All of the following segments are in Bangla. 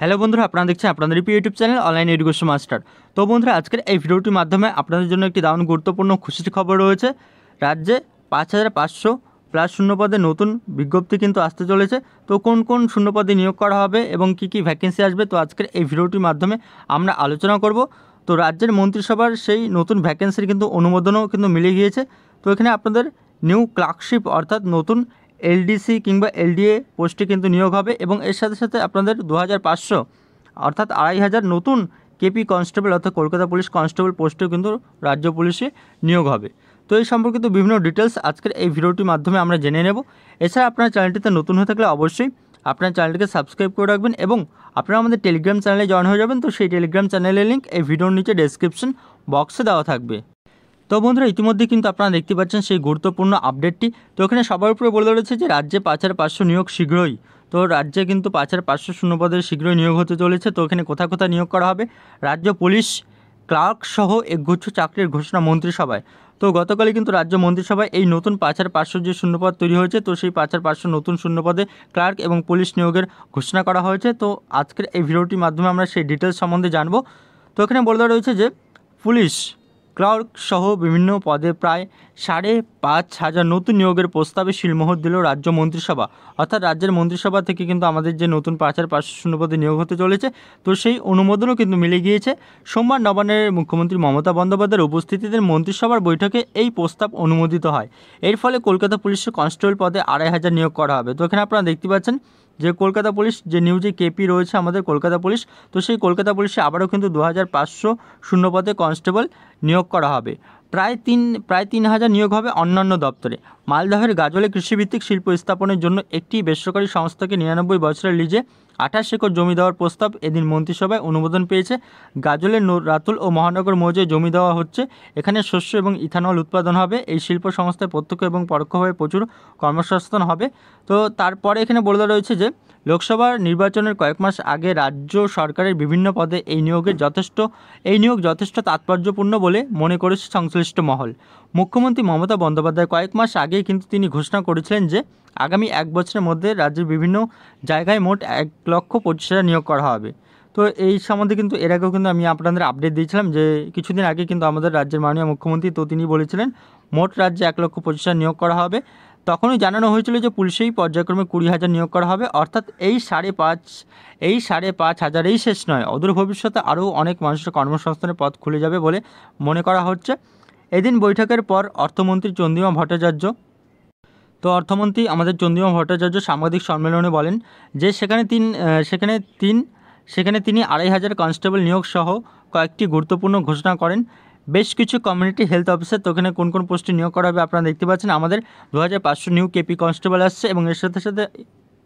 হ্যালো বন্ধুরা আপনারা দেখছেন আপনাদের প্রিয় YouTube channel online education master তো বন্ধুরা আজকের এই ভিডিওটির মাধ্যমে আপনাদের জন্য একটি দারুণ গুরুত্বপূর্ণ খুশির খবর রয়েছে রাজ্যে পাঁচ হাজার পাঁচশো প্লাস শূন্যপদে নতুন বিজ্ঞপ্তি কিন্তু আসতে চলেছে তো কোন কোন শূন্যপদে নিয়োগ করা হবে এবং কি কি ভ্যাকেন্সি আসবে তো আজকের এই ভিডিওটির মাধ্যমে আমরা আলোচনা করব তো রাজ্যের মন্ত্রিসভার সেই নতুন ভ্যাকেন্সির কিন্তু অনুমোদনও কিন্তু মিলে গিয়েছে তো এখানে আপনাদের নিউ ক্লার্কশিপ অর্থাৎ নতুন এলডিসি কিংবা এলডিএ পোস্টে কিন্তু নিয়োগ হবে এবং এর সাথে সাথে আপনাদের দু অর্থাৎ আড়াই হাজার নতুন কেপি কনস্টেবল অর্থাৎ কলকাতা পুলিশ কনস্টেবল পোস্টেও কিন্তু রাজ্য পুলিশে নিয়োগ হবে তো এই সম্পর্কিত বিভিন্ন ডিটেলস আজকের এই ভিডিওটির মাধ্যমে আমরা জেনে নেব এছাড়া আপনার চ্যানেলটিতে নতুন হয়ে থাকলে অবশ্যই আপনার চ্যানেলটিকে সাবস্ক্রাইব করে রাখবেন এবং আপনারা আমাদের টেলিগ্রাম চ্যানেলে জয়েন হয়ে যাবেন তো সেই টেলিগ্রাম চ্যানেলের লিঙ্ক এই ভিডিওর নিচে ডেসক্রিপশন বক্সে দেওয়া থাকবে তো বন্ধুরা ইতিমধ্যে কিন্তু আপনারা দেখতে পাচ্ছেন সেই গুরুত্বপূর্ণ আপডেটটি তো এখানে সবার উপরে বলে রয়েছে যে রাজ্যে পাঁচ হাজার পাঁচশো নিয়োগ শীঘ্রই তো রাজ্যে কিন্তু পাঁচ হাজার পাঁচশো শূন্যপদের শীঘ্রই নিয়োগ হতে চলেছে তো এখানে কোথা কোথায় নিয়োগ করা হবে রাজ্য পুলিশ ক্লার্ক সহ একগুচ্ছ চাকরির ঘোষণা মন্ত্রিসভায় তো গতকালই কিন্তু রাজ্য মন্ত্রিসভায় এই নতুন পাঁচ হাজার পাঁচশো যে শূন্যপদ তৈরি হয়েছে তো সেই পাঁচ হাজার পাঁচশো নতুন শূন্যপদে ক্লার্ক এবং পুলিশ নিয়োগের ঘোষণা করা হয়েছে তো আজকের এই ভিডিওটির মাধ্যমে আমরা সেই ডিটেলস সম্বন্ধে জানবো তো এখানে বলে রয়েছে যে পুলিশ ক্লার্ক সহ বিভিন্ন পদে প্রায় সাড়ে পাঁচ হাজার নতুন নিয়োগের প্রস্তাবে শিলমোহর দিল রাজ্য মন্ত্রিসভা অর্থাৎ রাজ্যের মন্ত্রিসভা থেকে কিন্তু আমাদের যে নতুন পাঁচ হাজার পাঁচশো শূন্য পদে নিয়োগ হতে চলেছে তো সেই অনুমোদনও কিন্তু মিলে গিয়েছে সোমবার নবান্নের মুখ্যমন্ত্রী মমতা বন্দ্যোপাধ্যায়ের উপস্থিতিতে মন্ত্রিসভার বৈঠকে এই প্রস্তাব অনুমোদিত হয় এর ফলে কলকাতা পুলিশের কনস্টেবল পদে আড়াই হাজার নিয়োগ করা হবে তো এখানে আপনারা দেখতে পাচ্ছেন যে কলকাতা পুলিশ যে নিউজে কেপি রয়েছে আমাদের কলকাতা পুলিশ তো সেই কলকাতা পুলিশে আবারও কিন্তু দু হাজার পাঁচশো শূন্যপদে কনস্টেবল নিয়োগ করা হবে প্রায় তিন প্রায় তিন হাজার নিয়োগ হবে অন্যান্য দপ্তরে মালদহের গাজলে কৃষিভিত্তিক শিল্প স্থাপনের জন্য একটি বেসরকারি সংস্থাকে নিরানব্বই বছরের লিজে আঠাশ একর জমি দেওয়ার প্রস্তাব এদিন মন্ত্রিসভায় অনুমোদন পেয়েছে গাজলের রাতুল ও মহানগর মৌজে জমি দেওয়া হচ্ছে এখানে শস্য এবং ইথানল উৎপাদন হবে এই শিল্প সংস্থায় প্রত্যক্ষ এবং পরোক্ষভাবে প্রচুর কর্মসংস্থান হবে তো তারপরে এখানে বলে রয়েছে যে লোকসভা নির্বাচনের কয়েক মাস আগে রাজ্য সরকারের বিভিন্ন পদে এই নিয়োগের যথেষ্ট এই নিয়োগ যথেষ্ট তাৎপর্যপূর্ণ বলে মনে করেছে সংশ্লিষ্ট মহল মুখ্যমন্ত্রী মমতা বন্দ্যোপাধ্যায় কয়েক মাস আগে কিন্তু তিনি ঘোষণা করেছিলেন যে আগামী এক বছরের মধ্যে রাজ্যের বিভিন্ন জায়গায় মোট এক লক্ষ পঁচিশ হাজার নিয়োগ করা হবে তো এই সম্বন্ধে কিন্তু এর আগেও কিন্তু আমি আপনাদের আপডেট দিয়েছিলাম যে কিছুদিন আগে কিন্তু আমাদের রাজ্যের মাননীয় মুখ্যমন্ত্রী তো তিনি বলেছিলেন মোট রাজ্যে এক লক্ষ পঁচিশ হাজার নিয়োগ করা হবে তখনই জানানো হয়েছিল যে পুলিশেই পর্যায়ক্রমে কুড়ি হাজার নিয়োগ করা হবে অর্থাৎ এই সাড়ে পাঁচ এই সাড়ে পাঁচ হাজারেই শেষ নয় অদূর ভবিষ্যতে আরও অনেক মানুষের কর্মসংস্থানের পথ খুলে যাবে বলে মনে করা হচ্ছে এদিন বৈঠকের পর অর্থমন্ত্রী চন্দ্রিমা ভট্টাচার্য তো অর্থমন্ত্রী আমাদের চন্দ্রিমা ভট্টাচার্য সাংবাদিক সম্মেলনে বলেন যে সেখানে তিন সেখানে তিন সেখানে তিনি আড়াই হাজার কনস্টেবল নিয়োগ সহ কয়েকটি গুরুত্বপূর্ণ ঘোষণা করেন বেশ কিছু কমিউনিটি হেলথ অফিসার তো এখানে কোন কোন পোস্টে নিয়োগ করা হবে আপনারা দেখতে পাচ্ছেন আমাদের দু নিউ কেপি কনস্টেবল আসছে এবং এর সাথে সাথে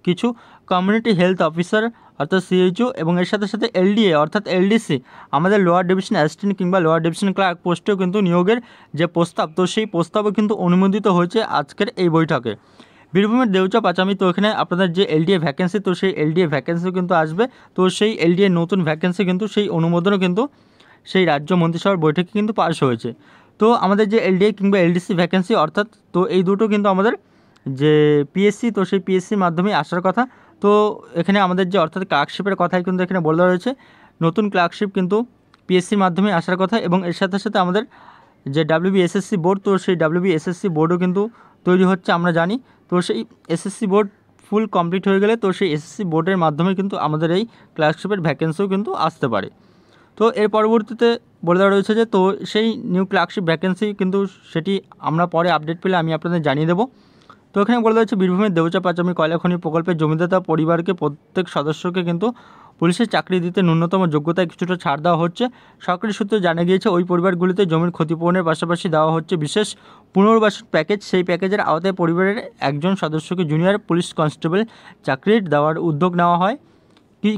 কিছু কমিউনিটি হেলথ অফিসার অর্থাৎ সিএইচও এবং এর সাথে সাথে এলডিএ অর্থাৎ এলডিসি আমাদের লোয়ার ডিভিশন অ্যাসিস্ট্যান্ট কিংবা লোয়ার ডিভিশন ক্লার্ক পোস্টেও কিন্তু নিয়োগের যে প্রস্তাব তো সেই প্রস্তাবও কিন্তু অনুমোদিত হয়েছে আজকের এই বৈঠকে বীরভূমের দেউচা পাচামি তো এখানে আপনাদের যে এলডিএ ভ্যাকেন্সি তো সেই এলডিএ ভ্যাকেন্সিও কিন্তু আসবে তো সেই এলডিএ নতুন ভ্যাকেন্সি কিন্তু সেই অনুমোদনও কিন্তু সেই রাজ্য মন্ত্রিসভার বৈঠকে কিন্তু পাশ হয়েছে তো আমাদের যে এলডিএ কিংবা এলডিসি ভ্যাকেন্সি অর্থাৎ তো এই দুটো কিন্তু আমাদের যে পিএসসি তো সেই পিএসসির মাধ্যমে আসার কথা তো এখানে আমাদের যে অর্থাৎ ক্লার্কশিপের কথাই কিন্তু এখানে দেওয়া রয়েছে নতুন ক্লার্কশিপ কিন্তু পিএসসির মাধ্যমে আসার কথা এবং এর সাথে সাথে আমাদের যে ডাব্লিউবিএসএসসি বোর্ড তো সেই ডাব্লিউবিএসএসসি বোর্ডও কিন্তু তৈরি হচ্ছে আমরা জানি তো সেই এসএসসি বোর্ড ফুল কমপ্লিট হয়ে গেলে তো সেই এসএসসি বোর্ডের মাধ্যমে কিন্তু আমাদের এই ক্লার্কশিপের ভ্যাকেন্সিও কিন্তু আসতে পারে তো এর পরবর্তীতে বলে দেওয়া রয়েছে যে তো সেই নিউ ক্লার্কশিপ ভ্যাকেন্সি কিন্তু সেটি আমরা পরে আপডেট পেলে আমি আপনাদের জানিয়ে দেবো তো এখানে বলে দেওয়া হচ্ছে বীরভূমের দেবচা পাঁচমি কয়লাখনি প্রকল্পের জমিদাতা পরিবারকে প্রত্যেক সদস্যকে কিন্তু পুলিশের চাকরি দিতে ন্যূনতম যোগ্যতায় কিছুটা ছাড় দেওয়া হচ্ছে সরকারি সূত্রে জানা গিয়েছে ওই পরিবারগুলিতে জমির ক্ষতিপূরণের পাশাপাশি দেওয়া হচ্ছে বিশেষ পুনর্বাসন প্যাকেজ সেই প্যাকেজের আওতায় পরিবারের একজন সদস্যকে জুনিয়র পুলিশ কনস্টেবল চাকরির দেওয়ার উদ্যোগ নেওয়া হয়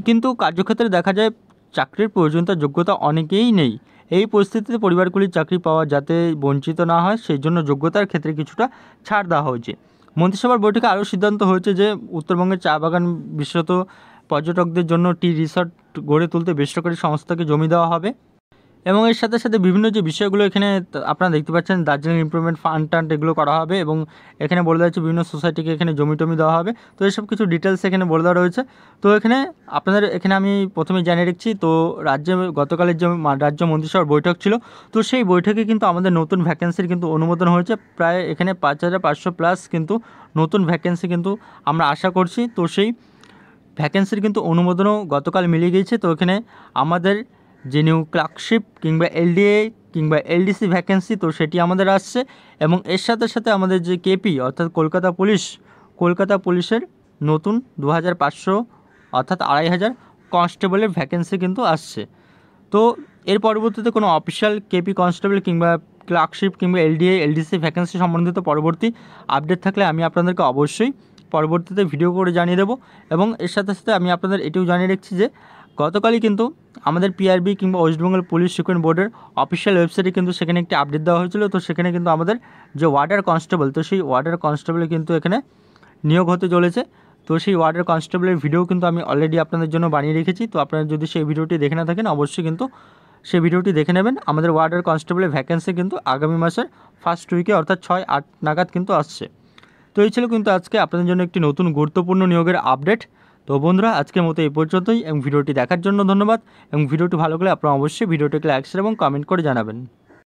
কিন্তু কার্যক্ষেত্রে দেখা যায় চাকরির প্রয়োজনীয়তা যোগ্যতা অনেকেই নেই এই পরিস্থিতিতে পরিবারগুলির চাকরি পাওয়া যাতে বঞ্চিত না হয় সেই জন্য যোগ্যতার ক্ষেত্রে কিছুটা ছাড় দেওয়া হয়েছে মন্ত্রিসভার বৈঠকে আরও সিদ্ধান্ত হয়েছে যে উত্তরবঙ্গের চা বাগান বিশেষত পর্যটকদের জন্য টি রিসর্ট গড়ে তুলতে বেসরকারি সংস্থাকে জমি দেওয়া হবে এবং এর সাথে সাথে বিভিন্ন যে বিষয়গুলো এখানে আপনারা দেখতে পাচ্ছেন দার্জিলিং ইমপ্রুভমেন্ট ফান্ড টান্ড এগুলো করা হবে এবং এখানে বলে দেওয়া হচ্ছে বিভিন্ন সোসাইটিকে এখানে জমি টমি দেওয়া হবে তো এসব কিছু ডিটেলস এখানে বলে দেওয়া রয়েছে তো এখানে আপনাদের এখানে আমি প্রথমে জানিয়ে রাখছি তো রাজ্যে গতকালের যে রাজ্য মন্ত্রিসভার বৈঠক ছিল তো সেই বৈঠকে কিন্তু আমাদের নতুন ভ্যাকেন্সির কিন্তু অনুমোদন হয়েছে প্রায় এখানে পাঁচ হাজার পাঁচশো প্লাস কিন্তু নতুন ভ্যাকেন্সি কিন্তু আমরা আশা করছি তো সেই ভ্যাকেন্সির কিন্তু অনুমোদনও গতকাল মিলিয়ে গিয়েছে তো এখানে আমাদের যে নিউ ক্লার্কশিপ কিংবা এলডিএ কিংবা এলডিসি ভ্যাকেন্সি তো সেটি আমাদের আসছে এবং এর সাথে সাথে আমাদের যে কেপি অর্থাৎ কলকাতা পুলিশ কলকাতা পুলিশের নতুন দু অর্থাৎ আড়াই হাজার কনস্টেবলের ভ্যাকেন্সি কিন্তু আসছে তো এর পরবর্তীতে কোনো অফিসিয়াল কেপি কনস্টেবল কিংবা ক্লার্কশিপ কিংবা এলডিএ এলডিসি ভ্যাকেন্সি সম্বন্ধিত পরবর্তী আপডেট থাকলে আমি আপনাদেরকে অবশ্যই পরবর্তীতে ভিডিও করে জানিয়ে দেবো এবং এর সাথে সাথে আমি আপনাদের এটিও জানিয়ে রাখছি যে গতকালই কিন্তু আমাদের পিআরবি কিংবা ওয়েস্টবেঙ্গল পুলিশ সিকিউরিটি বোর্ডের অফিসিয়াল ওয়েবসাইটে কিন্তু সেখানে একটি আপডেট দেওয়া হয়েছিল তো সেখানে কিন্তু আমাদের যে ওয়ার্ডার কনস্টেবল তো সেই ওয়ার্ডার কনস্টেবল কিন্তু এখানে নিয়োগ হতে চলেছে তো সেই ওয়ার্ডের কনস্টেবলের ভিডিও কিন্তু আমি অলরেডি আপনাদের জন্য বানিয়ে রেখেছি তো আপনারা যদি সেই ভিডিওটি দেখে না থাকেন অবশ্যই কিন্তু সেই ভিডিওটি দেখে নেবেন আমাদের ওয়ার্ডের কনস্টেবলের ভ্যাকেন্সি কিন্তু আগামী মাসের ফার্স্ট উইকে অর্থাৎ ছয় আট নাগাদ কিন্তু আসছে তো এই ছিল কিন্তু আজকে আপনাদের জন্য একটি নতুন গুরুত্বপূর্ণ নিয়োগের আপডেট তো বন্ধুরা আজকের মতো এই পর্যন্তই এবং ভিডিওটি দেখার জন্য ধন্যবাদ এবং ভিডিওটি ভালো করে আপনারা অবশ্যই ভিডিওটিকে লাইক শেয়ার এবং কমেন্ট করে জানাবেন